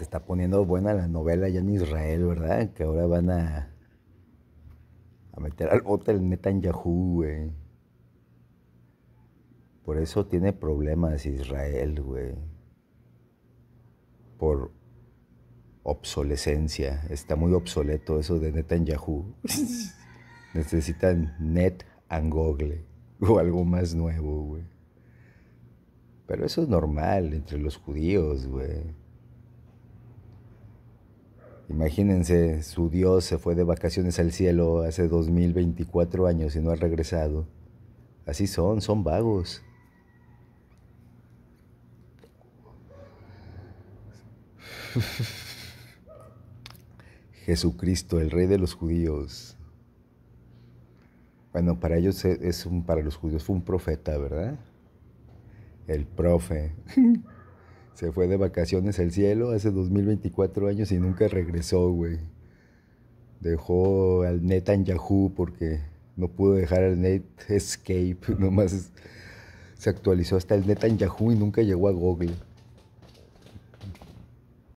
se está poniendo buena la novela ya en Israel, ¿verdad? Que ahora van a, a meter al bote el Netanyahu, güey. Por eso tiene problemas Israel, güey. Por obsolescencia. Está muy obsoleto eso de Netanyahu. Necesitan Net and Google o algo más nuevo, güey. Pero eso es normal entre los judíos, güey. Imagínense, su Dios se fue de vacaciones al cielo hace 2024 años y no ha regresado. Así son, son vagos. Jesucristo, el Rey de los judíos. Bueno, para ellos es un, para los judíos fue un profeta, ¿verdad? El profe. se fue de vacaciones al cielo hace 2024 años y nunca regresó, güey. Dejó al net en Yahoo porque no pudo dejar al net escape, nomás se actualizó hasta el net en Yahoo y nunca llegó a Google.